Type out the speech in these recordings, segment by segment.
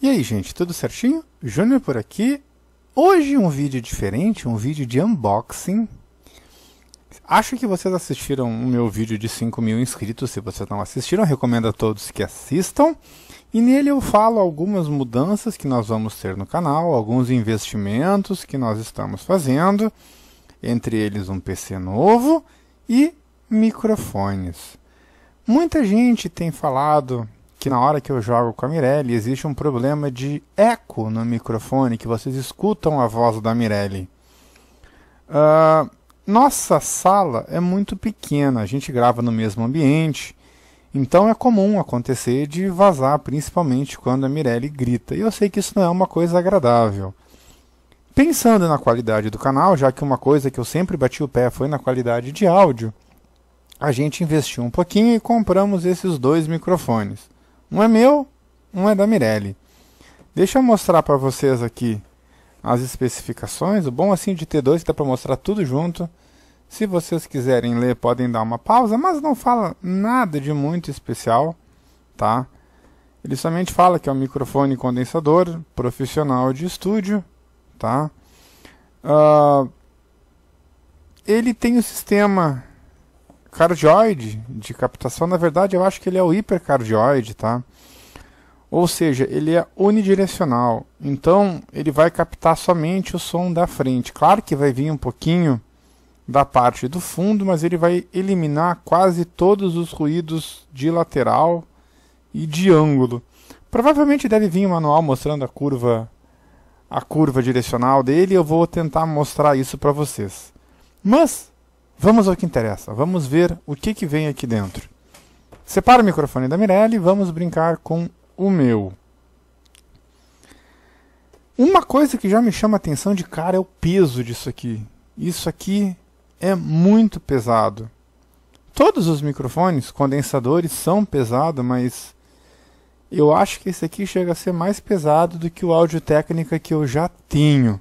E aí, gente, tudo certinho? Júnior por aqui. Hoje um vídeo diferente, um vídeo de unboxing. Acho que vocês assistiram o meu vídeo de 5 mil inscritos. Se vocês não assistiram, recomendo a todos que assistam. E nele eu falo algumas mudanças que nós vamos ter no canal, alguns investimentos que nós estamos fazendo, entre eles um PC novo e microfones. Muita gente tem falado que na hora que eu jogo com a Mirelle existe um problema de eco no microfone, que vocês escutam a voz da Mirelle. Uh, nossa sala é muito pequena, a gente grava no mesmo ambiente, então é comum acontecer de vazar, principalmente quando a Mirelle grita, e eu sei que isso não é uma coisa agradável. Pensando na qualidade do canal, já que uma coisa que eu sempre bati o pé foi na qualidade de áudio, a gente investiu um pouquinho e compramos esses dois microfones. Um é meu, um é da Mirelle. Deixa eu mostrar para vocês aqui as especificações. O bom assim de ter dois dá para mostrar tudo junto. Se vocês quiserem ler, podem dar uma pausa, mas não fala nada de muito especial, tá? Ele somente fala que é um microfone condensador profissional de estúdio, tá? Uh, ele tem o sistema cardioide de captação, na verdade eu acho que ele é o hipercardioide, tá? Ou seja, ele é unidirecional. Então, ele vai captar somente o som da frente. Claro que vai vir um pouquinho da parte do fundo, mas ele vai eliminar quase todos os ruídos de lateral e de ângulo. Provavelmente deve vir um manual mostrando a curva a curva direcional dele, eu vou tentar mostrar isso para vocês. Mas Vamos ao que interessa, vamos ver o que, que vem aqui dentro. Separa o microfone da Mirelle e vamos brincar com o meu. Uma coisa que já me chama a atenção de cara é o peso disso aqui. Isso aqui é muito pesado. Todos os microfones condensadores são pesados, mas eu acho que esse aqui chega a ser mais pesado do que o áudio técnica que eu já tenho.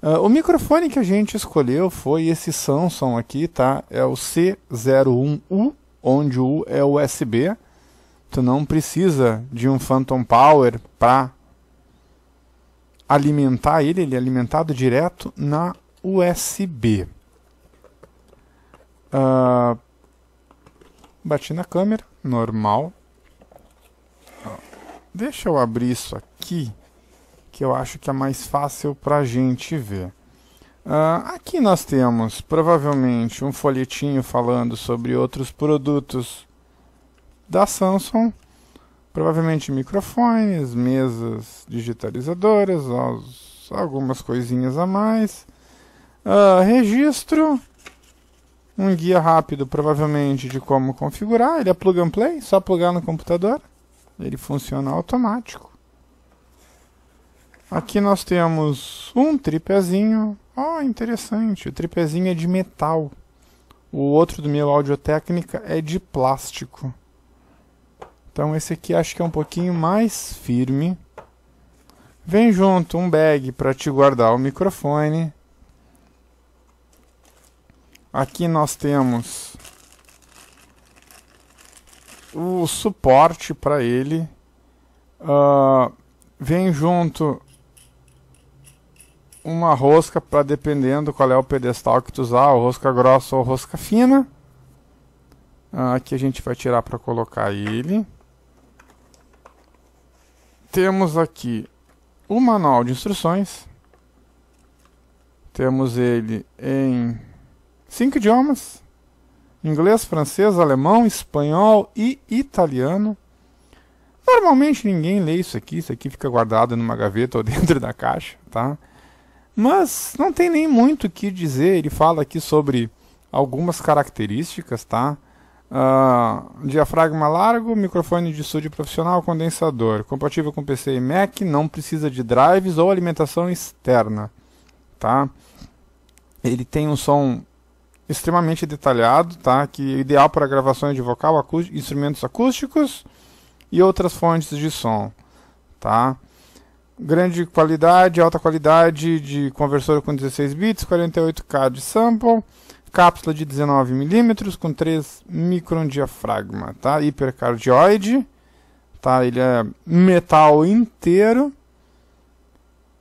Uh, o microfone que a gente escolheu foi esse Samsung aqui, tá? É o C01U, onde o U é USB. Tu não precisa de um Phantom Power para alimentar ele, ele é alimentado direto na USB. Uh, ah, bati na câmera, normal. deixa eu abrir isso aqui que eu acho que é mais fácil para a gente ver. Uh, aqui nós temos provavelmente um folhetinho falando sobre outros produtos da Samsung, provavelmente microfones, mesas digitalizadoras, algumas coisinhas a mais. Uh, registro, um guia rápido, provavelmente, de como configurar. Ele é plug and play, só plugar no computador. Ele funciona automático. Aqui nós temos um tripézinho. Oh, interessante. O tripézinho é de metal. O outro do meu Audiotécnica é de plástico. Então esse aqui acho que é um pouquinho mais firme. Vem junto um bag para te guardar o microfone. Aqui nós temos o suporte para ele. Uh, vem junto uma rosca para dependendo qual é o pedestal que tu usar, ou rosca grossa ou rosca fina. Ah, aqui a gente vai tirar para colocar ele. Temos aqui o manual de instruções. Temos ele em cinco idiomas: inglês, francês, alemão, espanhol e italiano. Normalmente ninguém lê isso aqui, isso aqui fica guardado numa gaveta ou dentro da caixa, tá? Mas não tem nem muito o que dizer. Ele fala aqui sobre algumas características, tá? Uh, diafragma largo, microfone de estúdio profissional, condensador. Compatível com PC e Mac, não precisa de drives ou alimentação externa. Tá? Ele tem um som extremamente detalhado, tá? que é ideal para gravações de vocal, acú instrumentos acústicos e outras fontes de som. Tá? grande qualidade, alta qualidade de conversor com 16 bits, 48K de sample, cápsula de 19mm com 3 micron diafragma, tá? Hipercardioide, tá? Ele é metal inteiro.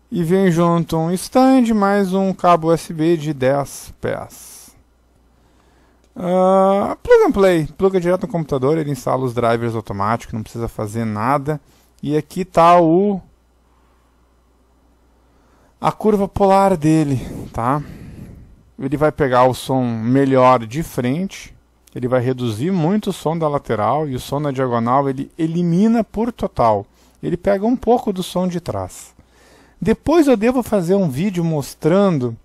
E vem junto um stand mais um cabo USB de 10 pés. Uh, plug and play, pluga é direto no computador, ele instala os drivers automáticos, não precisa fazer nada. E aqui tá o a curva polar dele, tá? Ele vai pegar o som melhor de frente, ele vai reduzir muito o som da lateral e o som na diagonal ele elimina por total. Ele pega um pouco do som de trás. Depois eu devo fazer um vídeo mostrando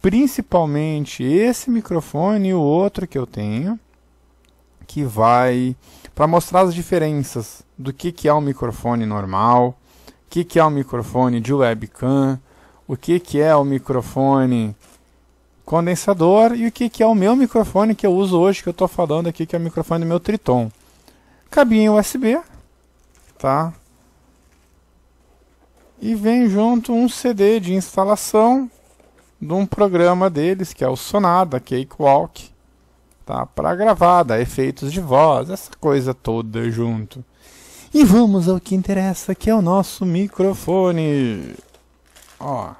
principalmente esse microfone e o outro que eu tenho, que vai para mostrar as diferenças do que, que é um microfone normal, o que, que é um microfone de webcam, o que, que é o microfone condensador e o que, que é o meu microfone que eu uso hoje, que eu estou falando aqui, que é o microfone do meu Triton. Cabinho USB, tá? E vem junto um CD de instalação de um programa deles, que é o Sonar, da Cakewalk, tá? para gravar, dar efeitos de voz, essa coisa toda junto. E vamos ao que interessa, que é o nosso microfone. Ó,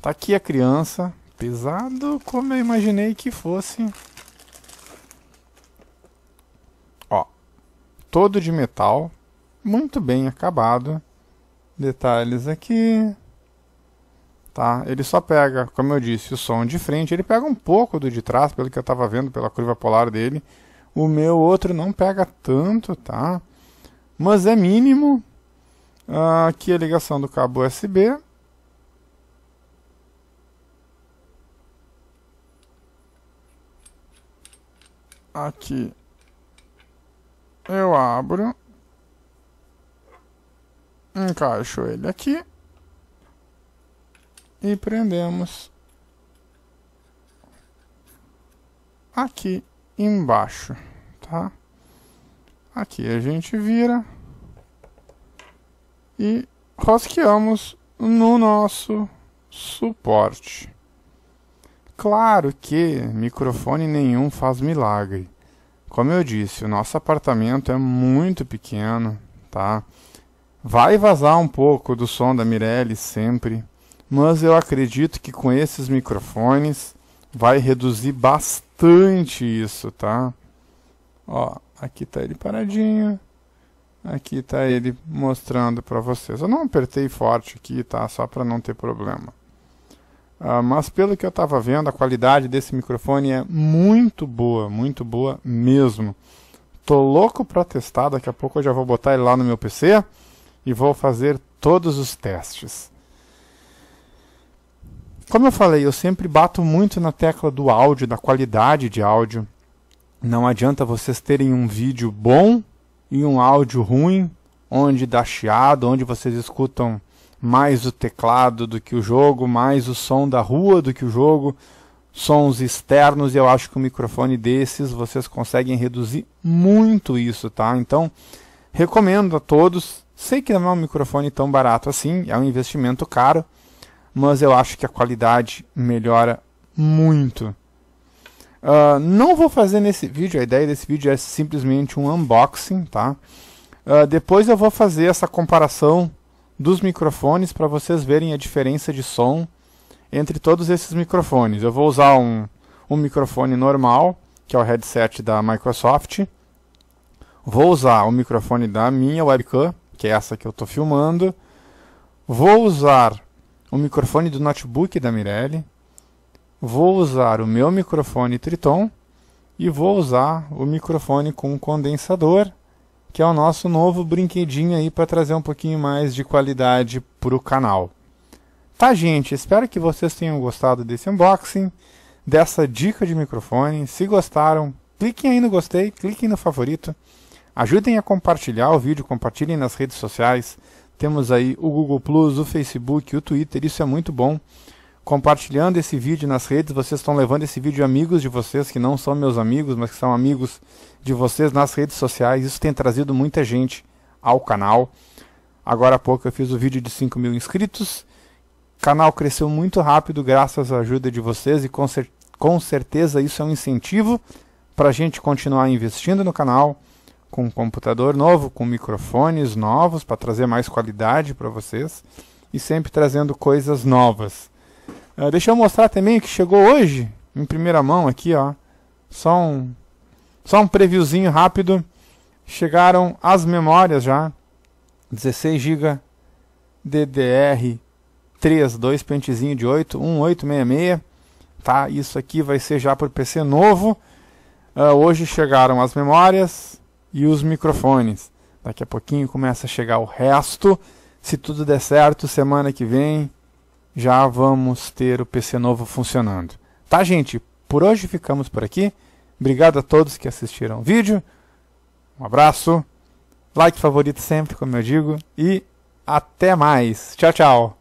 tá aqui a criança. Pesado como eu imaginei que fosse. Ó, todo de metal. Muito bem acabado. Detalhes aqui. Tá? Ele só pega, como eu disse, o som de frente. Ele pega um pouco do de trás, pelo que eu estava vendo, pela curva polar dele. O meu outro não pega tanto, tá? Mas é mínimo. aqui ah, a ligação do cabo USB. aqui eu abro, encaixo ele aqui e prendemos aqui embaixo, tá? Aqui a gente vira e rosqueamos no nosso suporte. Claro que microfone nenhum faz milagre. Como eu disse, o nosso apartamento é muito pequeno, tá? Vai vazar um pouco do som da Mirelle sempre, mas eu acredito que com esses microfones vai reduzir bastante isso, tá? Ó, aqui tá ele paradinho. Aqui tá ele mostrando para vocês. Eu não apertei forte aqui, tá? Só para não ter problema. Ah, mas pelo que eu estava vendo, a qualidade desse microfone é muito boa, muito boa mesmo. Tô louco para testar, daqui a pouco eu já vou botar ele lá no meu PC e vou fazer todos os testes. Como eu falei, eu sempre bato muito na tecla do áudio, da qualidade de áudio. Não adianta vocês terem um vídeo bom e um áudio ruim, onde dá chiado, onde vocês escutam mais o teclado do que o jogo, mais o som da rua do que o jogo, sons externos, e eu acho que um microfone desses vocês conseguem reduzir muito isso, tá? Então, recomendo a todos. Sei que não é um microfone tão barato assim, é um investimento caro, mas eu acho que a qualidade melhora muito. Uh, não vou fazer nesse vídeo, a ideia desse vídeo é simplesmente um unboxing, tá? Uh, depois eu vou fazer essa comparação dos microfones para vocês verem a diferença de som entre todos esses microfones. Eu vou usar um, um microfone normal, que é o headset da Microsoft. Vou usar o microfone da minha webcam, que é essa que eu estou filmando. Vou usar o microfone do notebook da Mirelle. Vou usar o meu microfone Triton. E vou usar o microfone com condensador que é o nosso novo brinquedinho aí para trazer um pouquinho mais de qualidade para o canal. Tá, gente? Espero que vocês tenham gostado desse unboxing, dessa dica de microfone. Se gostaram, cliquem aí no gostei, cliquem no favorito. Ajudem a compartilhar o vídeo, compartilhem nas redes sociais. Temos aí o Google Plus, o Facebook, o Twitter, isso é muito bom compartilhando esse vídeo nas redes, vocês estão levando esse vídeo a amigos de vocês que não são meus amigos, mas que são amigos de vocês nas redes sociais. Isso tem trazido muita gente ao canal. Agora há pouco eu fiz o vídeo de 5 mil inscritos. O canal cresceu muito rápido graças à ajuda de vocês e com, cer com certeza isso é um incentivo para a gente continuar investindo no canal com um computador novo, com microfones novos para trazer mais qualidade para vocês e sempre trazendo coisas novas. Uh, deixa eu mostrar também o que chegou hoje, em primeira mão aqui, ó. Só um, só um previewzinho rápido. Chegaram as memórias já. 16 GB DDR3, dois pentezinho de 8, 1866. Tá, isso aqui vai ser já por PC novo. Uh, hoje chegaram as memórias e os microfones. Daqui a pouquinho começa a chegar o resto. Se tudo der certo, semana que vem já vamos ter o PC novo funcionando. Tá, gente? Por hoje ficamos por aqui. Obrigado a todos que assistiram o vídeo. Um abraço. Like favorito sempre, como eu digo. E até mais. Tchau, tchau.